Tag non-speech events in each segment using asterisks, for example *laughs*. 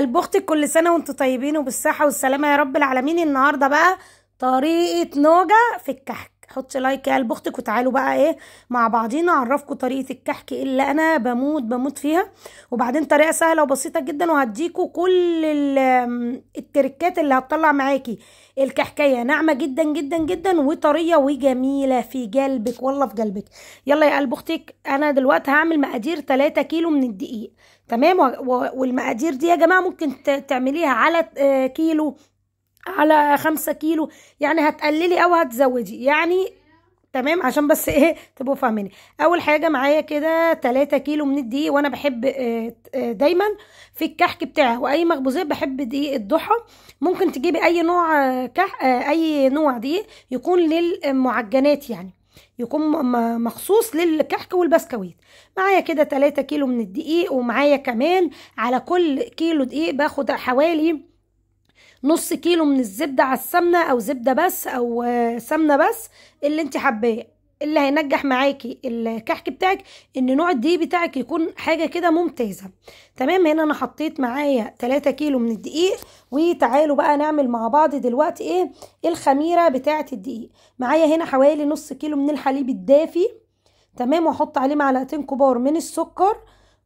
قلب اختك كل سنه وانتم طيبين وبالصحه والسلامه يا رب العالمين النهارده بقى طريقه نوجه في الكحك حطي لايك يا قلب اختك وتعالوا بقى ايه مع بعضينا اعرفكم طريقه الكحك إيه اللي انا بموت بموت فيها وبعدين طريقه سهله وبسيطه جدا وهديكوا كل التركات اللي هتطلع معاكي الكحكايه ناعمه جدا جدا جدا وطريه وجميله في قلبك والله في قلبك يلا يا قلب اختك انا دلوقتي هعمل مقادير 3 كيلو من الدقيق تمام والمقادير دي يا جماعه ممكن تعمليها على آه، كيلو على خمسة كيلو يعني هتقللي او هتزودي يعني تمام عشان بس ايه *laughs* تبقوا فاهميني اول حاجه معايا كده 3 كيلو من الدقيق وانا بحب آه، آه، دايما في الكحك بتاعي واي مخبوزات بحب دقيق الضحى ممكن تجيبي اي نوع آه، كح اي نوع دقيق يكون للمعجنات يعني يكون مخصوص للكحك والبسكويت معايا كده 3 كيلو من الدقيق ومعايا كمان على كل كيلو دقيق باخد حوالي نص كيلو من الزبدة على السمنة او زبدة بس او آه، سمنة بس اللي انت حباه اللي هينجح معاكي الكحك بتاعك ان نوع الدقيق بتاعك يكون حاجه كده ممتازه تمام هنا انا حطيت معايا 3 كيلو من الدقيق وتعالوا بقى نعمل مع بعض دلوقتي ايه الخميره بتاعه الدقيق معايا هنا حوالي نص كيلو من الحليب الدافي تمام واحط عليه معلقتين كبار من السكر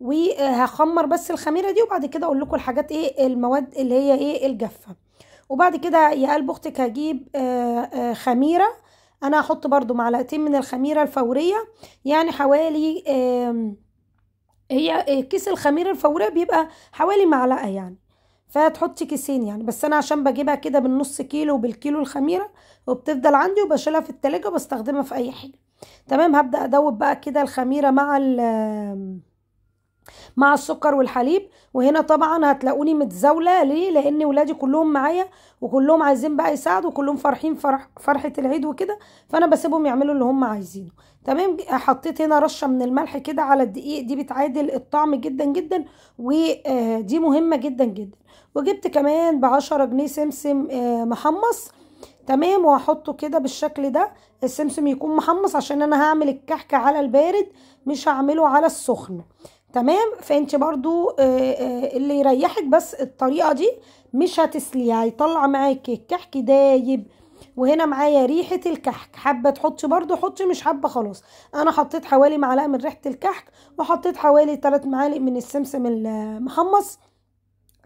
وهخمر بس الخميره دي وبعد كده اقول لكم الحاجات ايه المواد اللي هي ايه الجافه وبعد كده يا قلب اختك هجيب آه، آه، خميره انا هحط برضو معلقتين من الخميره الفوريه يعني حوالي هي آه، كيس الخميره الفوريه بيبقى حوالي معلقه يعني فتحطي كيسين يعني بس انا عشان بجيبها كده بالنص كيلو بالكيلو الخميره وبتفضل عندي وبشيلها في التلاجة وبستخدمها في اي حاجه تمام هبدا ادوب بقى كده الخميره مع ال مع السكر والحليب وهنا طبعا هتلاقوني متزاوله ليه لان ولادي كلهم معايا وكلهم عايزين بقى يساعدوا كلهم فرحين فرح فرحه العيد وكده فانا بسيبهم يعملوا اللي هم عايزينه تمام حطيت هنا رشه من الملح كده على الدقيق دي بتعادل الطعم جدا جدا ودي آه، مهمه جدا جدا وجبت كمان ب 10 جنيه سمسم آه، محمص تمام وهحطه كده بالشكل ده السمسم يكون محمص عشان انا هعمل الكحك على البارد مش هعمله على السخن تمام فانت برضو آه، آه، اللي يريحك بس الطريقه دي مش هتسليه هيطلع معاكي الكحك دايب وهنا معايا ريحه الكحك حابه تحطي برضو حطي مش حابه خلاص انا حطيت حوالي معلقه من ريحه الكحك وحطيت حوالي 3 معالق من السمسم المحمص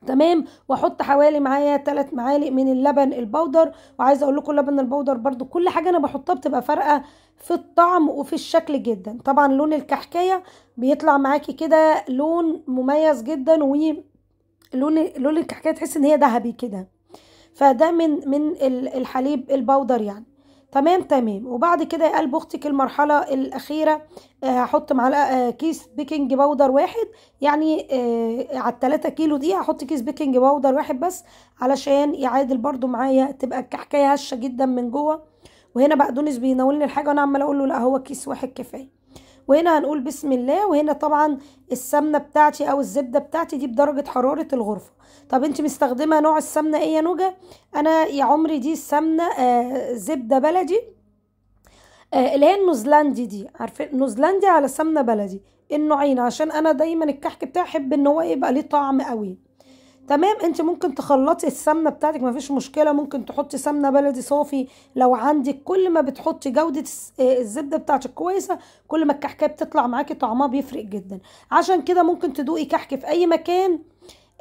تمام واحط حوالي معايا ثلاث معالق من اللبن البودر وعايزه اقول لكم اللبن البودر برده كل حاجه انا بحطها بتبقى فارقه في الطعم وفي الشكل جدا طبعا لون الكحكايه بيطلع معاكي كده لون مميز جدا ولون لون الكحكايه تحس ان هي ذهبي كده فده من من الحليب البودر يعني تمام تمام وبعد كده يا قلب اختك المرحله الاخيره آه، هحط معلقه آه، كيس بيكنج باودر واحد يعني آه، على التلاتة كيلو دي هحط كيس بيكنج باودر واحد بس علشان يعادل برده معايا تبقى الكحكايه هشه جدا من جوه وهنا بقدونس بيناولني الحاجه وانا عماله اقول له لا هو كيس واحد كفايه وهنا هنقول بسم الله وهنا طبعا السمنه بتاعتي او الزبده بتاعتي دي بدرجه حراره الغرفه طب انت مستخدمه نوع السمنه ايه يا نوجه انا يا عمري دي السمنه آه زبده بلدي آه اللي هي النوزلندي دي عارفين نوزلندي على سمنه بلدي النوعين عشان انا دايما الكحك بتاعي احب ان هو يبقى ليه طعم قوي تمام انت ممكن تخلطي السمنه بتاعتك مفيش مشكله ممكن تحطي سمنه بلدي صافي لو عندك كل ما بتحطي جوده آه، الزبده بتاعتك كويسه كل ما الكحكايه بتطلع معاكي طعمها بيفرق جدا عشان كده ممكن تدوقي كحك في اي مكان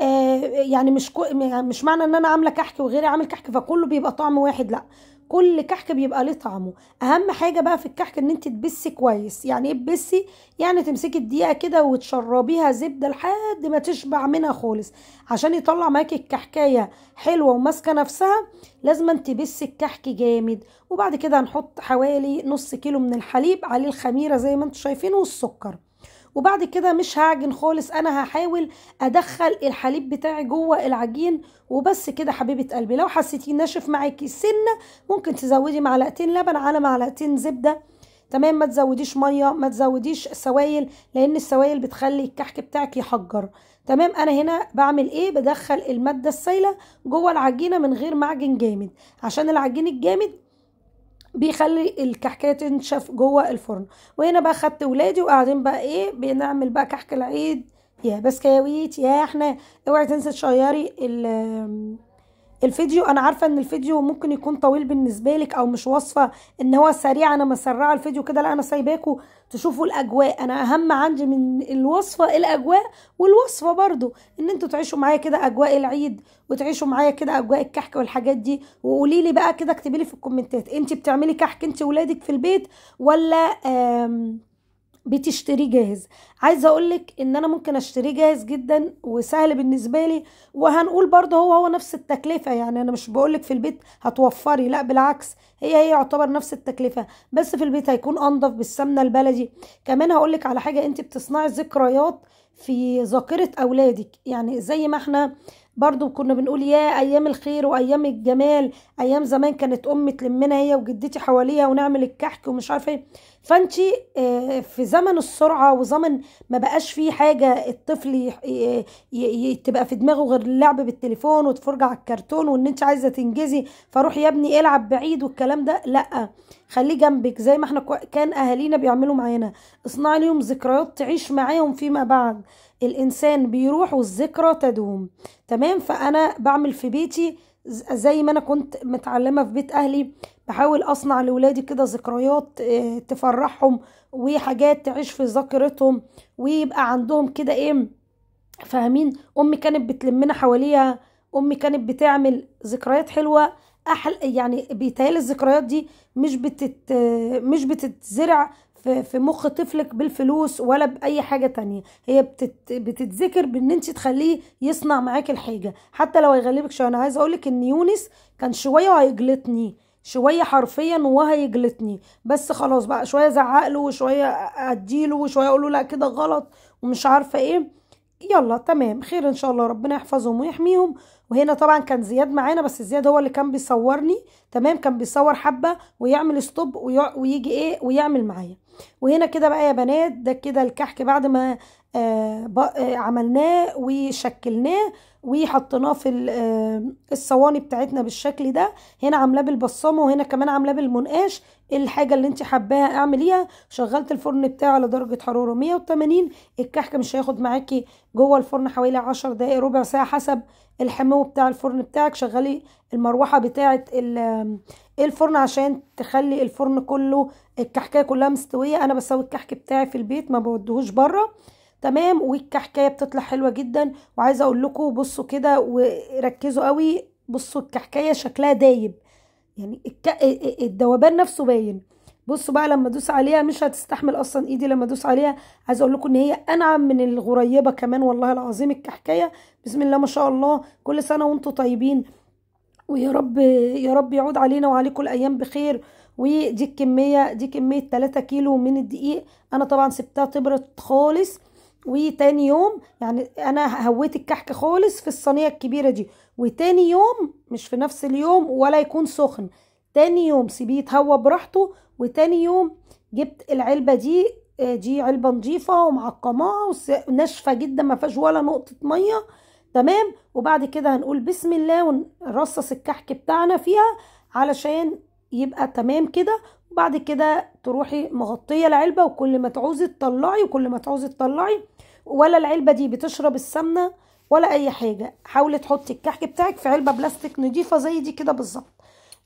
آه يعني مش كو... يعني مش معنى ان انا عامله كحك وغيري عامل كحك فكله بيبقى طعم واحد لا كل كحك بيبقى ليه طعمه اهم حاجه بقى في الكحك ان انت تبسي كويس يعني ايه تبسي يعني تمسكي الدقيقه كده وتشربيها زبده لحد ما تشبع منها خالص عشان يطلع معاكي الكحكايه حلوه وماسكه نفسها لازم تبسي الكحك جامد وبعد كده هنحط حوالي نص كيلو من الحليب عليه الخميره زي ما انتم شايفين والسكر وبعد كده مش هعجن خالص انا هحاول ادخل الحليب بتاعي جوه العجين وبس كده حبيبه قلبي لو حسيتيه ناشف معاكي سنه ممكن تزودي معلقتين لبن على معلقتين زبده تمام ما تزوديش ميه ما تزوديش سوائل لان السوائل بتخلي الكحك بتاعك يحجر تمام انا هنا بعمل ايه بدخل الماده السائله جوه العجينه من غير معجن جامد عشان العجين الجامد بيخلي الكحكية تنشف جوه الفرن وهنا بقى خدت ولادي وقاعدين بقى ايه بنعمل بقى كحك العيد يا بسكاويت يا احنا اوعي تنسي تشيري الفيديو انا عارفه ان الفيديو ممكن يكون طويل بالنسبه لك او مش واصفه ان هو سريع انا مسرعه الفيديو كده لا انا سايباكم تشوفوا الاجواء انا اهم عندي من الوصفه الاجواء والوصفه برضو ان انتوا تعيشوا معايا كده اجواء العيد وتعيشوا معايا كده اجواء الكحك والحاجات دي وقولي لي بقى كده اكتبي لي في الكومنتات انت بتعملي كحك انت ولادك في البيت ولا آم بتشتريه جاهز عايزه اقولك ان انا ممكن اشتريه جاهز جدا وسهل بالنسبه لي وهنقول برضه هو هو نفس التكلفه يعني انا مش بقولك في البيت هتوفري لا بالعكس هي هي يعتبر نفس التكلفه بس في البيت هيكون انضف بالسمنه البلدي كمان هقولك على حاجه انت بتصنعي ذكريات في ذاكره اولادك يعني زي ما احنا برضو كنا بنقول يا ايام الخير وايام الجمال ايام زمان كانت امي تلمنا هي وجدتي حواليها ونعمل الكحك ومش عارفه ايه فانت آه، في زمن السرعه وزمن ما بقاش فيه حاجه الطفل تبقى في دماغه غير اللعب بالتليفون وتفرج على الكرتون وان انت عايزه تنجزي فروح يا ابني العب بعيد والكلام ده لا خليه جنبك زي ما احنا كان اهالينا بيعملوا معانا اصنع ليهم ذكريات تعيش معاهم فيما بعد الانسان بيروح والذكرى تدوم تمام فانا بعمل في بيتي زي ما انا كنت متعلمه في بيت اهلي بحاول اصنع لاولادي كده ذكريات آه، تفرحهم وحاجات تعيش في ذاكرتهم ويبقى عندهم كده ايه فاهمين امي كانت بتلمنا حواليها امي كانت بتعمل ذكريات حلوه احل يعني بيتهيألي الذكريات دي مش بتت مش بتتزرع في, في مخ طفلك بالفلوس ولا باي حاجه تانية هي بتت بتتذكر بان انت تخليه يصنع معاك الحاجه حتى لو هيغلبك شويه انا عايزه اقولك ان يونس كان شويه وهيجلطني شويه حرفيا وهيجلطني بس خلاص بقى شويه ازعق له وشويه اديله وشويه اقول له لا كده غلط ومش عارفه ايه يلا تمام خير ان شاء الله ربنا يحفظهم ويحميهم وهنا طبعا كان زياد معانا بس زياد هو اللي كان بيصورني تمام كان بيصور حبه ويعمل ستوب ويجي ايه ويعمل معايا وهنا كده بقى يا بنات ده كده الكحك بعد ما آه، آه، عملناه وشكلناه وحطيناه في آه، الصواني بتاعتنا بالشكل ده هنا عاملاه بالبصامه وهنا كمان عاملاه بالمنقاش إيه الحاجه اللي انت حباها اعمليها شغلت الفرن بتاعي على درجه حراره 180 الكحك مش هياخد معاكي جوه الفرن حوالي 10 دقائق ربع ساعه حسب الحمو بتاع الفرن بتاعك شغلي المروحه بتاعه إيه الفرن عشان تخلي الفرن كله الكحكايه كلها مستويه انا بسوي الكحك بتاعي في البيت ما بودهوش بره تمام والكحكايه بتطلع حلوه جدا وعايزه اقول لكم بصوا كده وركزوا قوي بصوا الكحكايه شكلها دايب يعني إيه إيه الدوبان نفسه باين بصوا بقى لما ادوس عليها مش هتستحمل اصلا ايدي لما ادوس عليها عايزه اقول لكم ان هي انعم من الغريبه كمان والله العظيم الكحكايه بسم الله ما شاء الله كل سنه وانتم طيبين ويا رب يا رب يعود علينا وعليكم الايام بخير ودي الكميه دي كميه 3 كيلو من الدقيق انا طبعا سبتها تبرد خالص وتاني يوم يعني انا هويت الكحك خالص في الصينيه الكبيره دي وتاني يوم مش في نفس اليوم ولا يكون سخن تاني يوم سيبيه يتهوى براحته وتاني يوم جبت العلبه دي آه، دي علبه نظيفه ومعقماها وناشفه جدا ما فيهاش ولا نقطه ميه تمام وبعد كده هنقول بسم الله ونرصص الكحك بتاعنا فيها علشان يبقى تمام كده وبعد كده تروحي مغطيه العلبه وكل ما تعوزي تطلعي وكل ما تعوزي تطلعي ولا العلبه دي بتشرب السمنه ولا اي حاجه حاولي تحطي الكحك بتاعك في علبه بلاستيك نضيفه زي دي كده بالظبط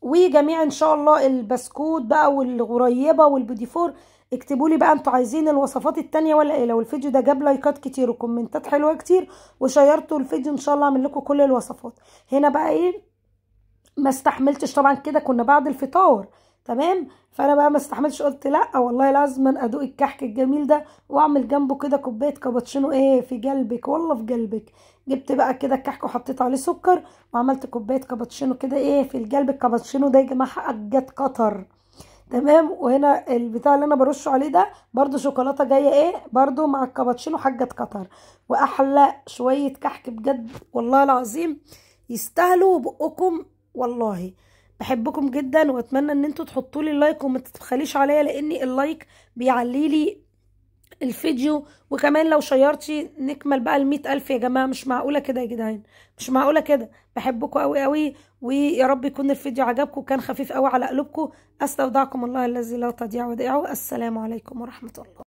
وجميع ان شاء الله البسكوت بقى والغريبه والبوديفور اكتبوا لي بقى انتوا عايزين الوصفات التانية ولا ايه لو الفيديو ده جاب لايكات كتير وكومنتات حلوه كتير وشيرتوا الفيديو ان شاء الله اعمل لكم كل الوصفات هنا بقى ايه ما استحملتش طبعا كده كنا بعد الفطار تمام فانا بقى ما استحملتش قلت لا والله لازم ادوق الكحك الجميل ده واعمل جنبه كده كوبايه كابتشينو ايه في قلبك والله في قلبك جبت بقى كده الكحك وحطيت عليه سكر وعملت كوبايه كابتشينو كده ايه في القلب الكابتشينو ده يا جماعه حقك جت قطر تمام وهنا البتاع اللي انا برشه عليه ده برده شوكولاته جايه ايه برده مع الكابتشينو حاجه قطر واحلى شويه كحك بجد والله العظيم يستاهلوا بقكم والله بحبكم جدا واتمنى ان انتوا تحطوا لي لايك وما تتخليش عليا لان اللايك بيعلي لي الفيديو وكمان لو شيرتي نكمل بقى المئة ألف يا جماعة مش معقولة كده يا جدعان مش معقولة كده بحبكم قوي قوي ويا رب يكون الفيديو عجبكم وكان خفيف قوي على قلوبكم أستودعكم الله الذي لا تضيع ودائعه السلام عليكم ورحمة الله